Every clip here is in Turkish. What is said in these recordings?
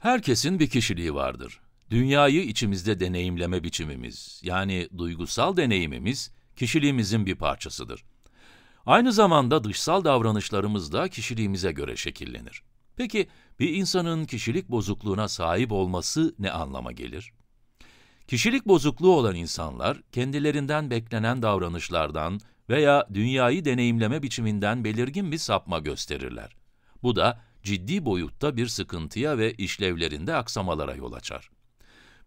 Herkesin bir kişiliği vardır. Dünyayı içimizde deneyimleme biçimimiz, yani duygusal deneyimimiz, kişiliğimizin bir parçasıdır. Aynı zamanda dışsal davranışlarımız da kişiliğimize göre şekillenir. Peki bir insanın kişilik bozukluğuna sahip olması ne anlama gelir? Kişilik bozukluğu olan insanlar kendilerinden beklenen davranışlardan veya dünyayı deneyimleme biçiminden belirgin bir sapma gösterirler. Bu da ciddi boyutta bir sıkıntıya ve işlevlerinde aksamalara yol açar.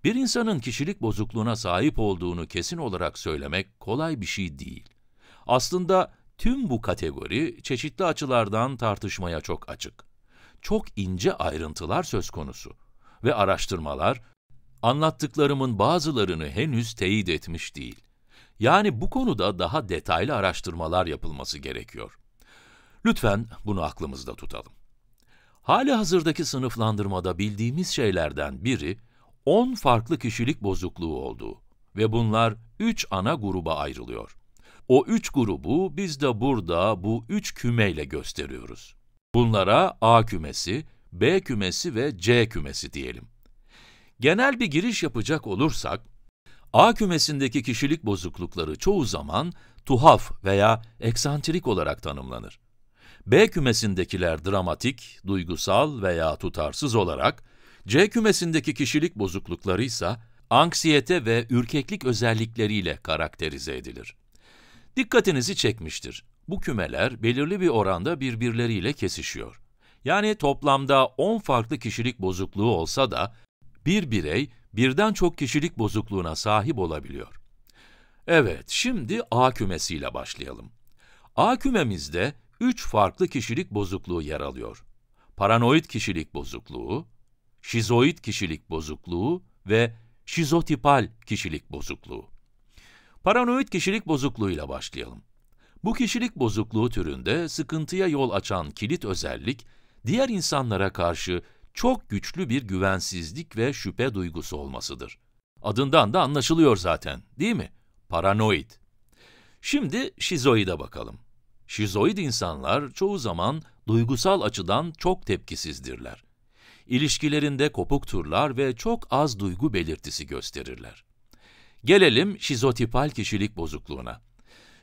Bir insanın kişilik bozukluğuna sahip olduğunu kesin olarak söylemek kolay bir şey değil. Aslında tüm bu kategori çeşitli açılardan tartışmaya çok açık. Çok ince ayrıntılar söz konusu ve araştırmalar anlattıklarımın bazılarını henüz teyit etmiş değil. Yani bu konuda daha detaylı araştırmalar yapılması gerekiyor. Lütfen bunu aklımızda tutalım. Hali hazırdaki sınıflandırmada bildiğimiz şeylerden biri, 10 farklı kişilik bozukluğu olduğu ve bunlar 3 ana gruba ayrılıyor. O 3 grubu biz de burada bu 3 kümeyle gösteriyoruz. Bunlara A kümesi, B kümesi ve C kümesi diyelim. Genel bir giriş yapacak olursak, A kümesindeki kişilik bozuklukları çoğu zaman tuhaf veya eksantrik olarak tanımlanır. B kümesindekiler dramatik, duygusal veya tutarsız olarak, C kümesindeki kişilik bozuklukları ise anksiyete ve ürkeklik özellikleriyle karakterize edilir. Dikkatinizi çekmiştir. Bu kümeler belirli bir oranda birbirleriyle kesişiyor. Yani toplamda 10 farklı kişilik bozukluğu olsa da bir birey birden çok kişilik bozukluğuna sahip olabiliyor. Evet, şimdi A kümesiyle başlayalım. A kümemizde üç farklı kişilik bozukluğu yer alıyor. Paranoid kişilik bozukluğu, şizoid kişilik bozukluğu ve şizotipal kişilik bozukluğu. Paranoid kişilik bozukluğuyla başlayalım. Bu kişilik bozukluğu türünde sıkıntıya yol açan kilit özellik, diğer insanlara karşı çok güçlü bir güvensizlik ve şüphe duygusu olmasıdır. Adından da anlaşılıyor zaten, değil mi? Paranoid. Şimdi şizoide bakalım. Şizoid insanlar çoğu zaman duygusal açıdan çok tepkisizdirler. İlişkilerinde kopukturlar ve çok az duygu belirtisi gösterirler. Gelelim şizotipal kişilik bozukluğuna.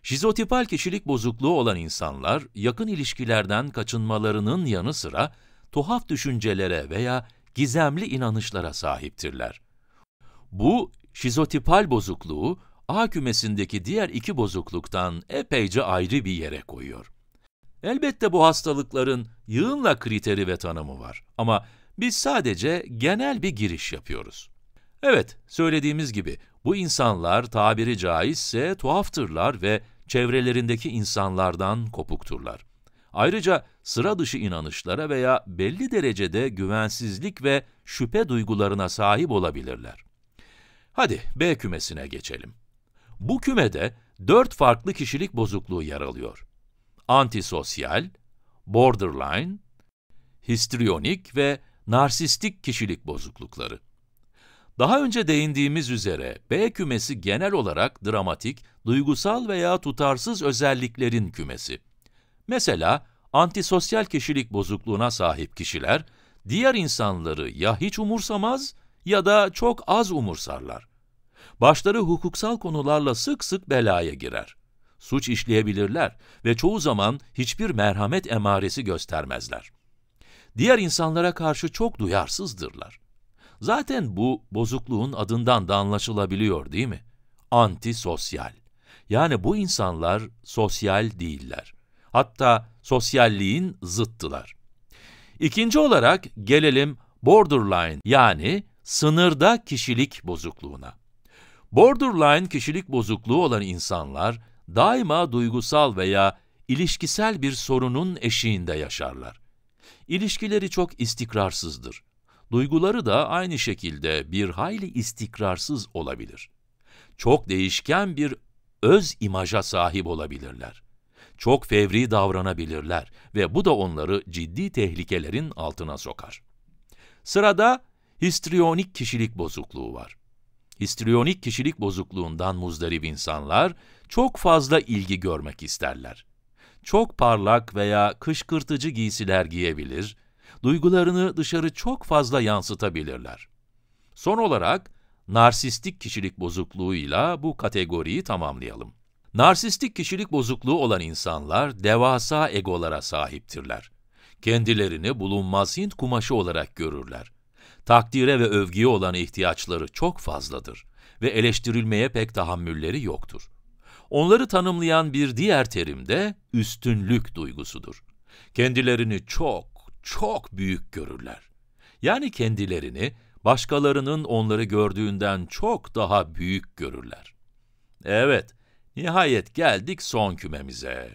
Şizotipal kişilik bozukluğu olan insanlar, yakın ilişkilerden kaçınmalarının yanı sıra tuhaf düşüncelere veya gizemli inanışlara sahiptirler. Bu şizotipal bozukluğu, A kümesindeki diğer iki bozukluktan epeyce ayrı bir yere koyuyor. Elbette bu hastalıkların yığınla kriteri ve tanımı var ama biz sadece genel bir giriş yapıyoruz. Evet, söylediğimiz gibi bu insanlar tabiri caizse tuhaftırlar ve çevrelerindeki insanlardan kopukturlar. Ayrıca sıra dışı inanışlara veya belli derecede güvensizlik ve şüphe duygularına sahip olabilirler. Hadi B kümesine geçelim. Bu kümede dört farklı kişilik bozukluğu yer alıyor. Antisosyal, borderline, histriyonik ve narsistik kişilik bozuklukları. Daha önce değindiğimiz üzere B kümesi genel olarak dramatik, duygusal veya tutarsız özelliklerin kümesi. Mesela antisosyal kişilik bozukluğuna sahip kişiler diğer insanları ya hiç umursamaz ya da çok az umursarlar. Başları hukuksal konularla sık sık belaya girer. Suç işleyebilirler ve çoğu zaman hiçbir merhamet emaresi göstermezler. Diğer insanlara karşı çok duyarsızdırlar. Zaten bu bozukluğun adından da anlaşılabiliyor değil mi? Antisosyal. Yani bu insanlar sosyal değiller. Hatta sosyalliğin zıttılar. İkinci olarak gelelim borderline yani sınırda kişilik bozukluğuna. Borderline kişilik bozukluğu olan insanlar daima duygusal veya ilişkisel bir sorunun eşiğinde yaşarlar. İlişkileri çok istikrarsızdır. Duyguları da aynı şekilde bir hayli istikrarsız olabilir. Çok değişken bir öz imaja sahip olabilirler. Çok fevri davranabilirler ve bu da onları ciddi tehlikelerin altına sokar. Sırada histriyonik kişilik bozukluğu var histriyonik kişilik bozukluğundan muzdarip insanlar çok fazla ilgi görmek isterler. Çok parlak veya kışkırtıcı giysiler giyebilir, duygularını dışarı çok fazla yansıtabilirler. Son olarak, narsistik kişilik bozukluğuyla bu kategoriyi tamamlayalım. Narsistik kişilik bozukluğu olan insanlar devasa egolara sahiptirler. Kendilerini bulunmaz Hint kumaşı olarak görürler takdire ve övgüye olan ihtiyaçları çok fazladır ve eleştirilmeye pek tahammülleri yoktur. Onları tanımlayan bir diğer terim de üstünlük duygusudur. Kendilerini çok, çok büyük görürler. Yani kendilerini başkalarının onları gördüğünden çok daha büyük görürler. Evet, nihayet geldik son kümemize.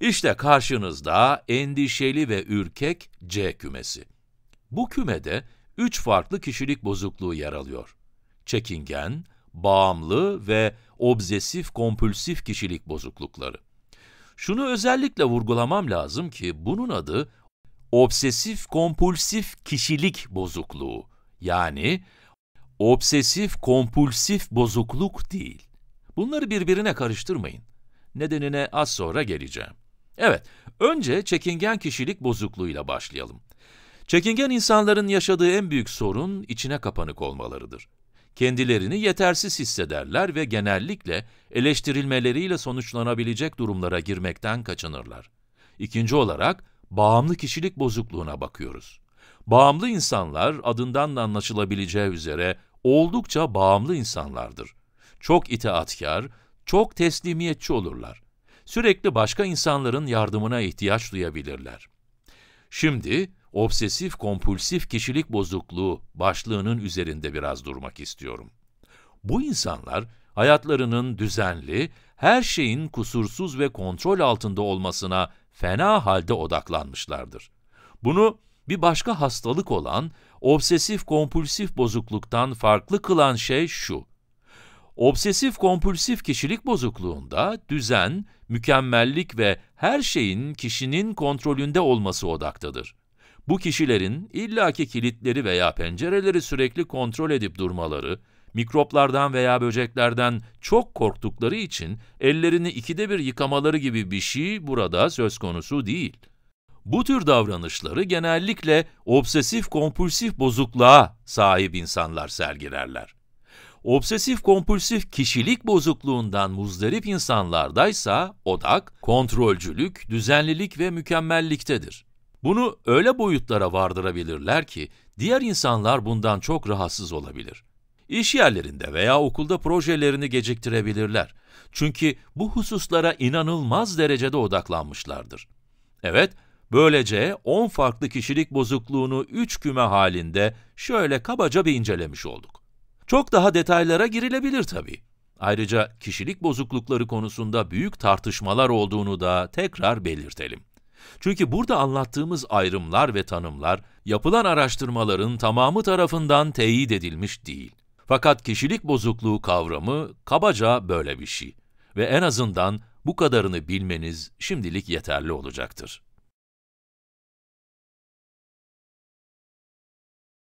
İşte karşınızda endişeli ve ürkek C kümesi. Bu kümede üç farklı kişilik bozukluğu yer alıyor. Çekingen, bağımlı ve obsesif kompulsif kişilik bozuklukları. Şunu özellikle vurgulamam lazım ki bunun adı obsesif kompulsif kişilik bozukluğu. Yani obsesif kompulsif bozukluk değil. Bunları birbirine karıştırmayın. Nedenine az sonra geleceğim. Evet, önce çekingen kişilik bozukluğuyla başlayalım. Çekingen insanların yaşadığı en büyük sorun içine kapanık olmalarıdır. Kendilerini yetersiz hissederler ve genellikle eleştirilmeleriyle sonuçlanabilecek durumlara girmekten kaçınırlar. İkinci olarak bağımlı kişilik bozukluğuna bakıyoruz. Bağımlı insanlar adından da anlaşılabileceği üzere oldukça bağımlı insanlardır. Çok itaatkar, çok teslimiyetçi olurlar. Sürekli başka insanların yardımına ihtiyaç duyabilirler. Şimdi obsesif kompulsif kişilik bozukluğu başlığının üzerinde biraz durmak istiyorum. Bu insanlar hayatlarının düzenli, her şeyin kusursuz ve kontrol altında olmasına fena halde odaklanmışlardır. Bunu bir başka hastalık olan obsesif kompulsif bozukluktan farklı kılan şey şu. Obsesif kompulsif kişilik bozukluğunda düzen, mükemmellik ve her şeyin kişinin kontrolünde olması odaktadır. Bu kişilerin illaki kilitleri veya pencereleri sürekli kontrol edip durmaları, mikroplardan veya böceklerden çok korktukları için ellerini ikide bir yıkamaları gibi bir şey burada söz konusu değil. Bu tür davranışları genellikle obsesif kompulsif bozukluğa sahip insanlar sergilerler. Obsesif kompulsif kişilik bozukluğundan muzdarip insanlardaysa odak, kontrolcülük, düzenlilik ve mükemmelliktedir. Bunu öyle boyutlara vardırabilirler ki diğer insanlar bundan çok rahatsız olabilir. İş yerlerinde veya okulda projelerini geciktirebilirler. Çünkü bu hususlara inanılmaz derecede odaklanmışlardır. Evet, böylece 10 farklı kişilik bozukluğunu 3 küme halinde şöyle kabaca bir incelemiş olduk. Çok daha detaylara girilebilir tabii. Ayrıca kişilik bozuklukları konusunda büyük tartışmalar olduğunu da tekrar belirtelim. Çünkü burada anlattığımız ayrımlar ve tanımlar yapılan araştırmaların tamamı tarafından teyit edilmiş değil. Fakat kişilik bozukluğu kavramı kabaca böyle bir şey ve en azından bu kadarını bilmeniz şimdilik yeterli olacaktır.